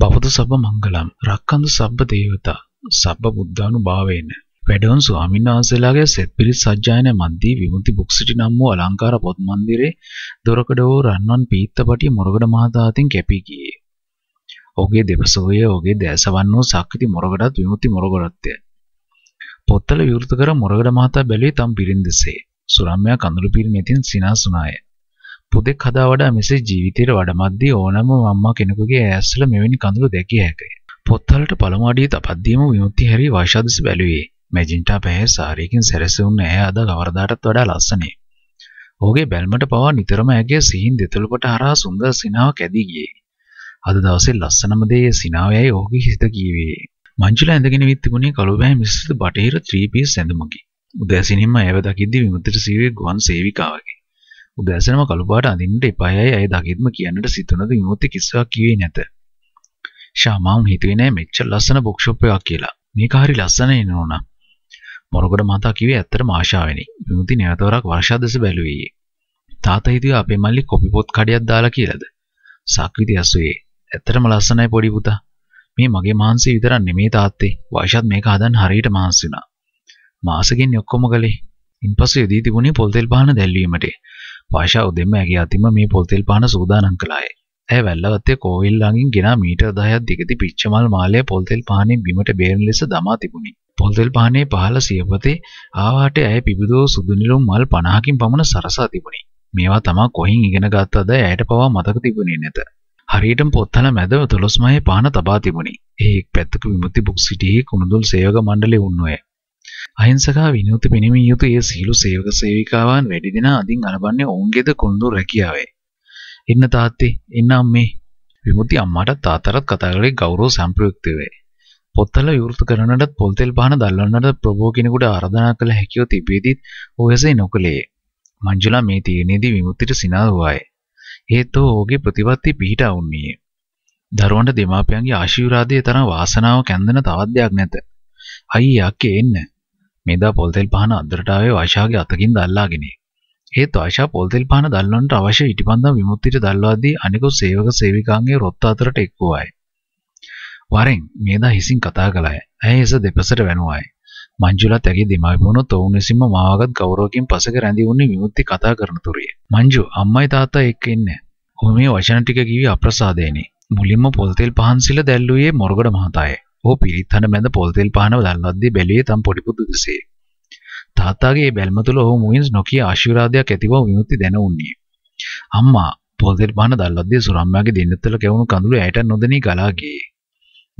බවතු සබ මංගලම් රක්කඳු සබ්බ දේවතා සබ්බ බුද්ධානු භාවේන. වැඩවන් ස්වාමීන් වහන්සේලාගේ සෙත් පිරිත් සජ්ජායන මන්දී විමුති බුක්සිටි නම් වූ අලංකාර පොත් මන්දිරේ දොරකඩ වූ රන්වන් පීත්තපටි මොරගඩ මහතාතින් කැපී ගියේ. ඔහුගේ දෙපසෝය ඔහුගේ දැසවන් වූ සක්විති මොරගඩත් විමුති මොරගඩත්ය. පොත්තල විවෘත කර මොරගඩ මහතා බැලුවේ තම් පිරින්දසේ. සුරම්යා කඳුළු පිරිමෙතින් සිනාසුනාය. පුදෙක් හදා වඩා මෙසේ ජීවිතයට වඩමද්දී ඕනම අම්මා කෙනෙකුගේ ඇස්වල මෙවැනි කඳුළු දැකිය හැකිය. පොත්වලට පළමු අඩිය තපද්දීම විමුක්ති හැරී වයිෂාදස බැලුවේ. මැජින්ටා පැහැ සාරියකින් සැරසුණු ඇය අද කවරදාටත් වඩා ලස්සනේ. ඔහුගේ බැල්මට පවා නිතරම ඇගේ සිහින් දෙතුලපට හරහා සුන්දර සිනාවක් ඇදී ගියේ. අද දවසේ ලස්සනම දේ සිනාව යයි ඔහුගේ හිත කීවේ. මංජුලා ඇඳගෙන විත් තිබුණේ කළුබෑ මිශ්‍රිත බටහිර 3 piece ඇඳුමකි. උදෑසනින්ම ඇයව දකිද්දී විමුක්තිට සීවේ ගුවන් සේවිකාවකි. උදෑසනම කළුපාට අඳින්නට එපායයි ඇය දකිත්ම කියන්නට සිතුනද විමුක්ති කිස්සාවක් කිවේ නැත. ශාමාම් හිතුවේ නෑ මෙච්චර ලස්සන බුක්ෂොප් එකක් කියලා. මේක හරි ලස්සන එනෝන. මොරගොඩ මහතා කිව්වේ ඇත්තටම ආශාවෙනි. විමුක්ති නැවතවරක් වර්ෂා දෙස බැලුවේ. තාත්තා හිතුවේ අපේ මල්ලි කොපි පොත් කඩයක් දාලා කියලාද? සක්විති ඇසුවේ. ඇත්තටම ලස්සනයි පොඩි පුතා. මේ මගේ මහන්සිය විතරක් නෙමේ තාත්තේ. වර්ෂාත් මේක හදන්න හරියට මහන්සි වුණා. මාසෙකින් ඔක්කොම කළේ. ඉන්පසු යදී තිබුණේ පොල් තෙල් පාන දැල්වීමට. පාෂා උදෙම ඇගේ අතිම මේ පොල්තෙල් පාන සූදානම් කළාය. ඇය වැල්ලවත්තේ කෝවිල්ලාගෙන් ගෙනා මීටර් 10ක් දිගති පිච්චමල් මාලය පොල්තෙල් පානෙන් බිමට බේරෙන ලෙස දමා තිබුණි. පොල්තෙල් පානේ පහළ සියපතේ ආවාට ඇය පිබිදෝ සුදු නිලුම් මල් 50කින් පමණ සරසා තිබුණි. මේවා තමා කොහෙන් ඉගෙන ගත්තද ඇයට පවා මතක තිබුණේ නැත. හරියටම පොත්හල මැදව දොළොස්මහේ පාන තබා තිබුණි. ඒ එක් පැත්තක විමුක්ති බුක් සිටියේ කුණුදුල් සේවක මණ්ඩලයේ උන්නෝය. අහිංසකව විනෝත පෙනමින් යුතු ඒ සියලු සේවක සේවිකාවන් වැඩි දෙනා අදින් අනබන්නේ ඔවුන්ගේද කොන්දු රැකියාවේ. එන්න තාත්තේ, එන්න අම්මේ. විමුති අම්මාට තාත්තටත් කතා කරලා ගෞරව සම්ප්‍රයුක්ත වේ. පොත්වල විවෘත කරනටත් පොල් තෙල් පාන දල්වන්නට ප්‍රභෝ කෙනෙකුට ආරාධනා කළ හැකිව තිබෙදිත් ඔයසේ නොකළේ. මංජුලා මේ තීරණයේදී විමුක්තිට සිනාවුවාය. හේතු ඔහුගේ ප්‍රතිපත්ති පිහිටා වුණියේ. දරුවන්ට දෙමාපියන්ගේ ආශිර්වාදයේ තරම් වාසනාව කැඳෙන තවත් දෙයක් නැත. අයියා අක්කේ එන්න. මේදා පොල්තෙල් පහන අද්දරට ආවේ වයිෂාගේ අතකින් දැල්ලාගෙනේ. හේත් වයිෂා පොල්තෙල් පහන දැල්වන්නට අවශ්‍ය ඉටිපන්දම් විමුක්තියට දැල්වාදී අනිකුත් සේවක සේවිකාන්ගේ රොත්ත අතරට එක්වුවායි. වරෙන් මේදා හිසින් කතා කළාය. ඇය එස දෙපසට වැනුවායි. මංජුලා තැගේ දෙමාපියනොත් ඔවුන් විසින්ම මාවගත් ගෞරවකින් පසක රැඳී උන්නේ විමුක්ති කතා කරන තුරිය. මංජු අම්මයි තාත්තා එක්ක ඉන්නේ. ඔහු මේ වචන ටික කිවි අප්‍රසාදේනේ. මුලින්ම පොල්තෙල් පහන් සිල දැල්ලුවේ මොරගොඩ මහතායේ. ඔහු පිරිත්හන මැද පොල් තෙල් පහනව දල්වද්දී බැලුවේ තම පොඩි පුදුසේ. තාත්තාගේ ඒ බැල්ම තුළ ඔහු මුවින්ස් නොකිය ආශිර්වාදයක් ඇතිව විමුක්ති දැන උන්නේ. අම්මා පොල් තෙල් පහන දල්වද්දී සුරම්මාගේ දින්නතල කැවුණු කඳුළු ඇයට නොදෙනී ගලා ගියේ.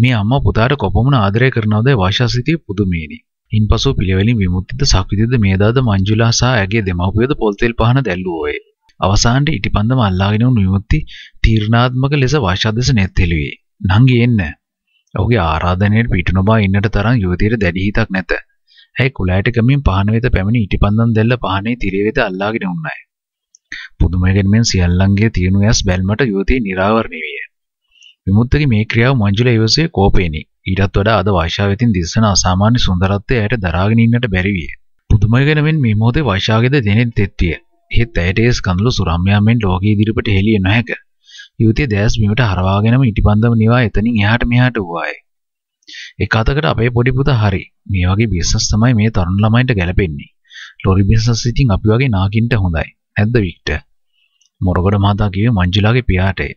මේ අම්මා පුතාට කොපමණ ආදරය කරනවද වාශාසිතේ පුදුමේනි. ඉන්පසු පිළිවෙලින් විමුක්තිද සක්විතිද මේදාද මංජුලා සහ ඇගේ දෙමව්පියද පොල්තෙල් පහන දැල්ලුවෝය. අවසානට ඉටිපන්දම අල්ලාගෙන වුණු විමුක්ති තීර්ණාත්මක ලෙස වාශාදෙස නැත් හෙළුවේ. නංගි එන්න. ඔහුගේ ආරාධනයට පිට නොබා ඉන්නට තරම් යුවතියට දැඩි හිතක් නැත. ඇයි කුලෑට ගමින් පහන වෙත පැමිණි ඉටිපන්දම් දැල්ල පහනේ තිරේ වෙත අල්ලාගෙන උන්නයි. පුදුමයකින් මෙන් සියල්ලන්ගේ තියුණු ඇස් බැල්මට යුවතිය निराවරණය විය. විමුක්තගේ මේ ක්‍රියාව මංජුල ඉවසේ කෝපේනි. ඊටත් වඩා අද වෛශා වෙතින් දිස්සන අසාමාන්‍ය සුන්දරත්වය ඇයට දරාගෙන ඉන්නට බැරි විය. පුදුමයකින් මෙන් මේ මොහොතේ වෛශාගේද දෙනෙත් තෙත්තිය. එහෙත් ඇයට ඒ ස්කන්ධල සුරම්‍යාමෙන් ලෝකයේ ඉදිරියට හෙළිය නොහැක. යුවතිය දැස් මෙවට හරවාගෙනම ඉටිපන්දම නිවා එතනින් එහාට මෙහාට වූවාය. එක අතකට අපේ පොඩි පුතා හරි මේ වගේ බිස්නස් තමයි මේ තරුණ ළමයින්ට ගැලපෙන්නේ. ලොරි බිස්නස් ඉතින් අපි වගේ නාකින්ට හොඳයි. නැද්ද වික්ටර්? මොරගොඩ මහතා කිව්වේ මංජුලාගේ පියාටය.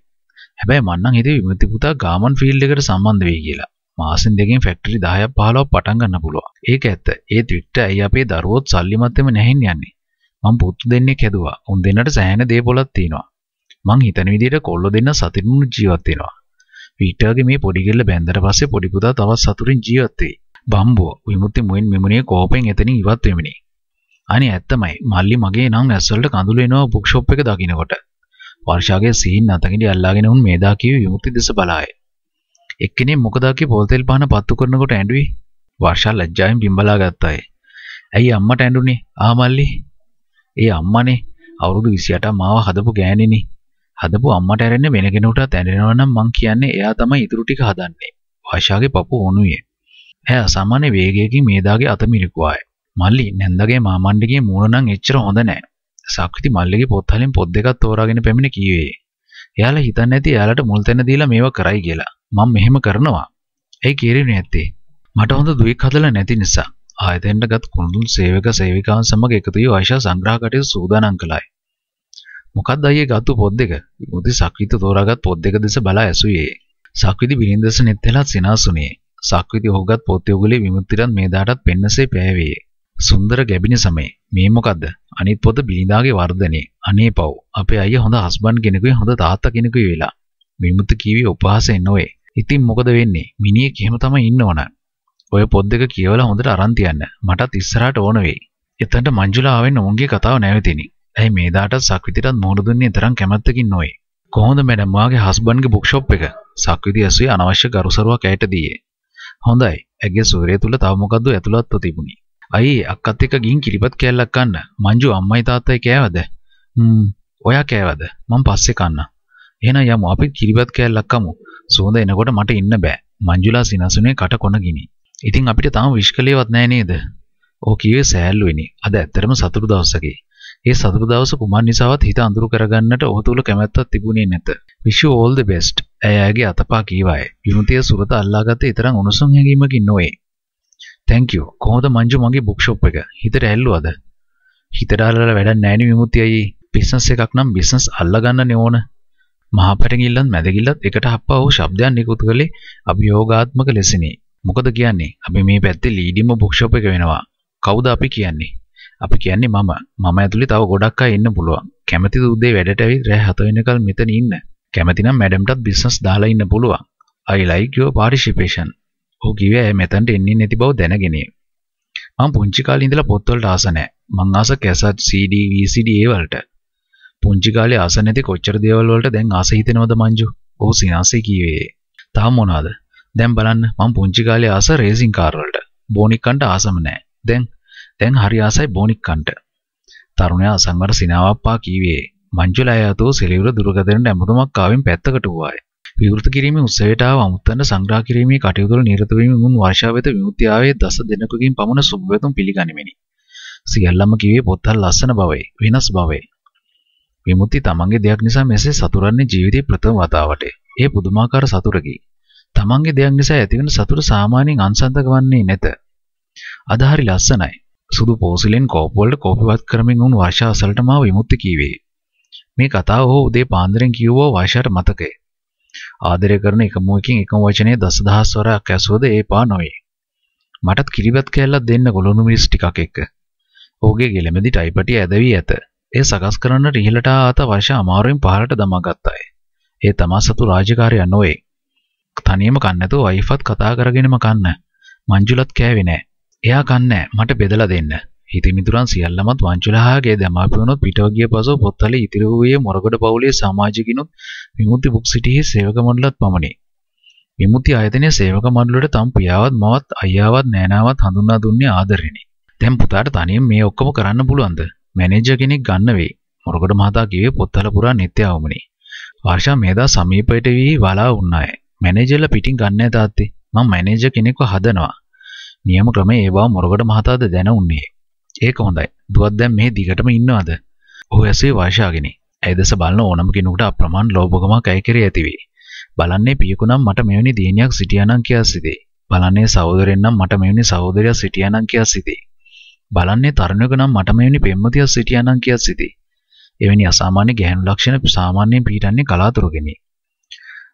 හැබැයි මං නම් හිතුවේ විමති පුතා ගාමන් ෆීල්ඩ් එකට සම්බන්ධ වෙයි කියලා. මාසෙන් දෙකකින් ෆැක්ටරි 10ක් 15ක් පටන් ගන්න පුළුවන්. ඒක ඇත්ත. ඒත් වික්ටර් ඇයි අපේ දරුවොත් සල්ලිමත් වෙම නැහින් යන්නේ. මං පුතු දෙන්නෙක් හැදුවා. උන් දෙන්නට සෑහෙන දේපොළක් තියෙනවා. මං හිතන විදිහට කොල්ලෝ දෙන්න සතුටින් ජීවත් වෙනවා. පීටර්ගේ මේ පොඩි කෙල්ල බැන්දට පස්සේ පොඩි පුතා තවත් සතුටින් ජීවත් වෙයි. බම්බෝ විමුක්ති මුවෙන් මෙමුණේ කෝපෙන් එතනින් ඉවත් වෙමිනේ. අනේ ඇත්තමයි මල්ලි මගේ නම් ඇස්වලට කඳුළු එනවා බුක් ෂොප් එක දකින්නකොට. වර්ෂාගේ සීන් අතකින්ද අල්ලාගෙන උන් මේදා කිව් විමුක්ති දෙස බලාය. එක්කෙනේ මොකදා කිය පොල් තෙල් පාන පත්තු කරනකොට ඇඬුවේ. වර්ෂා ලැජ්ජාවෙන් බිම්බලා ගත්තාය. ඇයි අම්මට ඇඬුනේ? ආ මල්ලි. ඒ අම්මනේ අවුරුදු 28 මාව හදපු ගෑණිනේ. හදපු අම්මට ඇරෙන්න වෙන කෙනෙකුටත් ඇරෙනවා නම් මං කියන්නේ එයා තමයි ඉතුරු ටික හදන්නේ. ආශාගේ පපුව උණුවේ. ඇය සාමාන්‍ය වේගයකින් මේදාගේ අත මිරිකුවාය. මල්ලි නැන්දගේ මාමණ්ඩගේ මූණ නම් එච්චර හොඳ නෑ. සාක්විති මල්ලිගේ පොත් වලින් පොත් දෙකක් තෝරාගෙන පැමිණ කීවේ. එයාලා හිතන්නේ නැති එයාලට මුල් තැන දීලා මේවා කරයි කියලා. මම මෙහෙම කරනවා. ඇයි කියෙරෙන්නේ නැත්තේ? මට හොඳ දුවෙක් හදලා නැති නිසා ආයතනයටගත් කුරුඳුන් සේවක සේවිකාවන් සමග එකතු වී ආශා සංග්‍රහ කටයුතු සූදානම් කළායි. මොකක්ද අයියේ ගත්තු පොත් දෙක? මුදි සක්විත තෝරාගත් පොත් දෙක දෙස බලා ඇසුවේ. සක්විති බිරින්දස නෙත්හෙලා සිනාසුනේ. සක්විති ඔහුගත් පොත් යොගලේ විමුක්තිරන් මේදාටත් පෙන්නසේ පෑවේ. සුන්දර ගැබිනි සමේ. මේ මොකද්ද? අනිත් පොත බිරින්දාගේ වර්ධනේ. අනේ පව්. අපේ අයියා හොඳ හස්බන්ඩ් කෙනෙකුයි හොඳ තාත්තා කෙනෙකුයි වෙලා. විමුක්ති කීවි උපහාසයෙන් නොවේ. ඉතින් මොකද වෙන්නේ? මිනිහෙක් එහෙම තමයි ඉන්න ඕන. ඔය පොත් දෙක කියවලා හොඳට අරන් තියන්න. මටත් ඉස්සරහට ඕන වෙයි. එතනට මංජුලා ආවෙන්න ඔවුන්ගේ කතාව නැවතිනේ. ඇයි මේ දාටත් සක්විතිටත් මුහුණ දුන්නේ තරම් කැමැත්තකින් නොවේ. කොහොමද මැඩම් වාගේ හස්බන්ඩ්ගේ බුක් ෂොප් එක? සක්විති ඇසුවේ අනවශ්‍ය ගරුසරුවක් ඇයට දීයේ. හොඳයි. ඇගේ සූර්යය තුල තව මොකද්ද ඇතුළත්ව තිබුණි. අයියේ අක්කත් එක්ක ගින් කිරිපත් කෑල්ලක් කන්න. මංජු අම්මයි තාත්තයි කෑවද? හ්ම්. ඔයා කෑවද? මං පස්සේ කන්න. එහෙනම් යමු අපි කිරිපත් කෑල්ලක් කමු. සුවඳ එනකොට මට ඉන්න බෑ. මංජුලා සිනසුනේ කට කොන ගිනි. ඉතින් අපිට තාම විශ්කලේවත් නෑ නේද? ඕ කිව්වේ සෑල්ලුවෙනි. අද ඇත්තටම සතුටු දවසකේ. ඒ සතුටු දවස කුමන් නිසාවත් හිත අඳුරු කරගන්නට ඔහු තුල කැමැත්තක් තිබුණේ නැත. wish you all the best. ඇයගේ අතපා කීවාය. විමුතිය සුරත අල්ලාගත්තේ ඊතරම් උණුසුම් හැඟීමකින් නොවේ. thank you. කොහොමද මංජු මගේ book shop එක? හිතට ඇල්ලුවද? හිතට අල්ලලා වැඩක් නැහැ නේ විමුතියයි. business එකක් නම් business අල්ලගන්න ඕන. මහා පැටගිල්ලත් මැදගිල්ලත් එකට හප්පා වූ ශබ්දයන් නිකුත් කළේ අභියෝගාත්මක ලෙසිනි. මොකද කියන්නේ? අපි මේ පැත්තේ ලීඩිම book shop එක වෙනවා. කවුද අපි කියන්නේ? අපි කියන්නේ මම. මම ඇතුලේ තව ගොඩක් අය ඉන්න පුළුවන්. කැමැතිද උදේ වැඩට ඇවිත් රෑ 7 වෙනකල් මෙතන ඉන්න. කැමැති නම් මැඩම්ටත් බිස්නස් දාලා ඉන්න පුළුවන්. I like your participation. ඔහු කිව්වේ ඇය මෙතනට එන්නේ නැති බව දැනගෙනේ. මම පුංචි කාලේ ඉඳලා පොත්වලට ආස නැහැ. මං ආස කැසට් CD VCD ඒ වලට. පුංචි කාලේ ආස නැති කොච්චර දේවල් වලට දැන් ආස හිතෙනවද මංජු? ඔහු සිනාසෙ කීවේ. තාම මොනවද? දැන් බලන්න මං පුංචි කාලේ ආස රේසින් කාර් වලට. බොනික්කන්ට ආසම නැහැ. දැන් දැන් හරි ආසයි බොනික්කන්ට. තරුණයා අසංවර සිනාවප්පා කීවේ මංජුලා ඇතෝ සෙලිවර දුර්ගතෙන්ට ඇමුතුමක් ආවෙන් පැත්තකට වූවාය. විවෘත කිරීමේ උත්සවයට ආව අමුත්තන්ට සංග්‍රහ කිරීමේ කටයුතුවල නිරත වීම මුන් වර්ෂා වෙත විමුක්ති ආවේ දස දිනකකින් පමණ සුබ වෙතුම් පිළිගනිමිනි. සියල්ලම කිව්වේ පොත්වල ලස්සන බවයි වෙනස් බවයි. විමුක්ති තමන්ගේ දෙයක් නිසා මෙසේ සතුරන්නේ ජීවිතේ ප්‍රථම වතාවට. ඒ පුදුමාකාර සතුරකි. තමන්ගේ දෙයක් නිසා ඇතිවන සතුට සාමාන්‍යයෙන් අන්සන්තක වන්නේ නැත. අදහරි ලස්සනයි. සුදු පෝසිලෙන් කෝප්වලට කෝපිවත් කරමින් වුණු වර්ෂා අසලට මාව විමුක්ති කීවේ. මේ කතාව ඔහු උදේ පාන්දරෙන් කියවෝ වර්ෂාට මතකය. ආදරය කරන එකම එකකින් එකම වචනේ දසදහස් වරක් ඇසුවද ඒ පා නොවේ. මටත් කිරිබත් කෑල්ලක් දෙන්න ගොළුණු මිස් ටිකක් එක්ක. ඔහුගේ ගෙලෙමෙදි ටයිපටි ඇදවී ඇත. ඒ සකස් කරන්න රිහිලට ආත වර්ෂා අමාරුවෙන් පහළට දමාගත්තාය. ඒ තමා සතු රාජකාරිය නොවේ. තනියම කන්න නැතුව වයිෆත් කතා කරගෙනම කන්න. මංජුලත් කෑවේ නෑ. එයා ගන්නෑ මට බෙදලා දෙන්න. හිතමිතුරන් සියල්ලමත් වංචුලහාගේ දැමාපියනොත් පිටව ගිය පසු පොත්තල ඉතිරි වූයේ මොරගොඩ පවුලේ සමාජිකිනුත් විමුක්ති බුක් සිටියේ සේවක මණ්ඩලත් පමණි. විමුක්ති ආයතනයේ සේවක මණ්ඩලයට තම පියාවත් මවත් අයියාවත් නෑනාවත් හඳුන්වා දුන්නේ ආදරෙනි. දැන් පුතාට තනියෙන් මේ ඔක්කොම කරන්න පුළුවන්ද? මැනේජර් කෙනෙක් ගන්න වෙයි. මොරගොඩ මහතා කිව්වේ පොත්තල පුරා නිත්‍යවමනි. වර්ෂා මේදා සමීපයට වී වලා වුණාය. මැනේජර්ලා පිටින් ගන්නෑ තාත්තේ. මම මැනේජර් කෙනෙක්ව හදනවා. නියම ක්‍රම ඒ බව මොරගොඩ මහතාද දැන උන්නේ. ඒක හොඳයි. දුවත් දැන් මේ දිගටම ඉන්නවද? ඔහු ඇසේ වාශාගෙනි. ඇය දෙස බලන ඕනම කෙනෙකුට අප්‍රමාණ ලෝභකමක් ඇයි කෙරේ ඇතිවේ. බලන්නේ පියෙකුනම් මට මෙවැනි දියණියක් සිටියානම් කියා සිතේ. බලන්නේ සහෝදරෙන් නම් මට මෙවැනි සහෝදරයක් සිටියානම් කියා සිතේ. බලන්නේ තරුණයෙකු නම් මට මෙවැනි පෙම්වතියක් සිටියානම් කියා සිතේ. එවැනි අසාමාන්‍ය ගැහැණු ලක්ෂණ සාමාන්‍යයෙන් පිටින්නේ කලාතුරකිනි.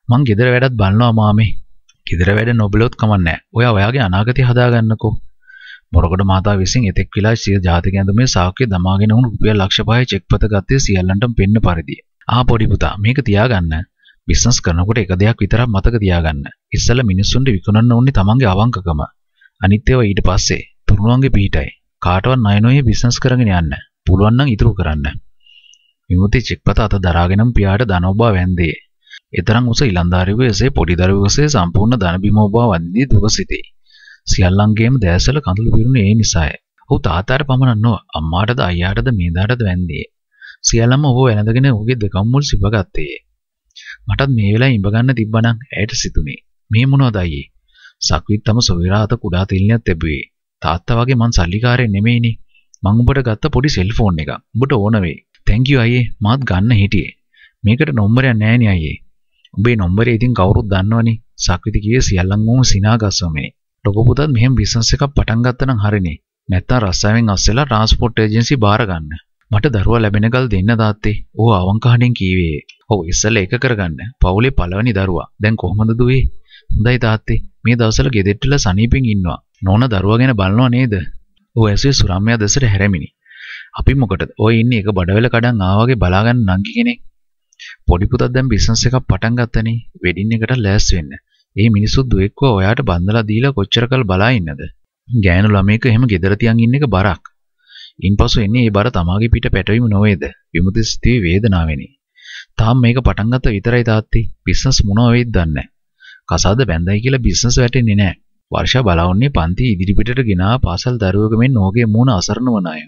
මං ගෙදර වැඩත් බලනවා මාමේ. කිදර වැඩ නොබලොත් කමන්නේ. ඔයා ඔයාගේ අනාගතය හදාගන්නකෝ. මොරගොඩ මාතා විසින් එතෙක් විලා සිය ජාතික ඇඳුමේ සාක්කුවේ දමාගෙන වුණු රුපියල් ලක්ෂ 5යි චෙක්පත ගත්තේ සියල්ලන්ටම පෙන්න පරිදි. ආ පොඩි පුතා මේක තියාගන්න. බිස්නස් කරනකොට එක දෙයක් විතරක් මතක තියාගන්න. ඉස්සෙල්ලා මිනිස්සුන්ට විකුණන්න ඕනේ තමන්ගේ අවංකකම. අනිත් ඒවා ඊට පස්සේ. තුරුණුවන්ගේ පිහිටයි. කාටවත් ණය නොයේ බිස්නස් කරගෙන යන්න. පුළුවන් නම් ඉතුරු කරන්න. විමුති චෙක්පත අත දරාගෙනම පියාට ධනෝබා වැන්දේ. එතරම් උස ඉලන්දාරියකු එසේ පොඩි දරුවෙකු එසේ සම්පූර්ණ ධනබිමෝබා වන්දී දුක සිටී. සියල්ලන්ගේම දැසල කඳුළු පිරුණේ ඒ නිසාය. ඔහු තාතාට පමණක් නොව අම්මාටද අයියාටද මීදාටද වැන්දියේ. සියල්ලම ඔහු වැළඳගෙන ඔහුගේ දෙකම් මුල් සිපගත්තේ. මටත් මේ වෙලාවේ ඉඹ ගන්න තිබ්බනම් ඇයට සිතුනේ. මේ මොනවද අයියේ? සක්විත් තම සොවිරාත කුඩා තිල්නියක් තිබුවේ. තාත්තා වගේ මං සල්ලිකාරයෙක් නෙමෙයිනේ. මං උඹට ගත්ත පොඩි සෙල්ෆෝන් එකක්. උඹට ඕන වෙයි. තැන්කියු අයියේ. මාත් ගන්න හිටියේ. මේකට නම්බරයක් නෑනේ අයියේ. උඹේ නොම්බරේ ඉතින් කවුරුත් දන්නවනේ. සක්විති කියේ සියල්ලන් ඕම සිනාගස්සමනේ. ලොකු පුතත් මෙහෙම බිස්නස් එකක් පටන් ගත්තනම් හරිනේ. නැත්තම් රස්සාවෙන් අස්සෙලා ට්‍රාන්ස්පෝර්ට් ඒජන්සි බාර ගන්න. මට දරුවා ලැබෙනකල් දෙන්න තාත්තේ. ඌ අවංකහණෙන් කීවේ. ඔව් ඉස්සෙල්ලා ඒක කරගන්න. පවුලේ පළවෙනි දරුවා. දැන් කොහොමද දුවේ? හොඳයි තාත්තේ. මේ දවස්වල ගෙදෙට්ටල සනීපෙන් ඉන්නවා. නෝන දරුවා ගැන බලනවා නේද? ඌ ඇසුවේ සුරම්‍යා දසට හැරමිනි. අපි මොකටද? ඔය ඉන්නේ එක බඩවැල කඩන් ආවාගේ බලාගන්න නංගි කෙනෙක්. පොඩි පුතක් දැන් බිස්නස් එකක් පටන් ගත්තනේ වෙඩින් එකට ලෑස් වෙන්න. ඒ මිනිස්සු දුවෙක්ව ඔයාට බන්දලා දීලා කොච්චර කල් බලා ඉන්නද? ගෑනු ළමයෙක් එහෙම gedara තියන් ඉන්න එක බරක්. ඉන්පසු එන්නේ ඒ බර තමාගේ පිට පැටවීම නොවේද? විමුති සිතේ වේදනාවෙනි. තාම මේක පටන් ගත්ත විතරයි තාත්ති. බිස්නස් මොනවා වෙයිද දන්නේ කසාද බැඳයි කියලා බිස්නස් වැටෙන්නේ නැහැ. වර්ෂා බලවන්නේ පන්ති ඉදිරිපිටට ගෙනා පාසල් දරුවක මෙන් ඕගේ මූණ අසරණ වන අය.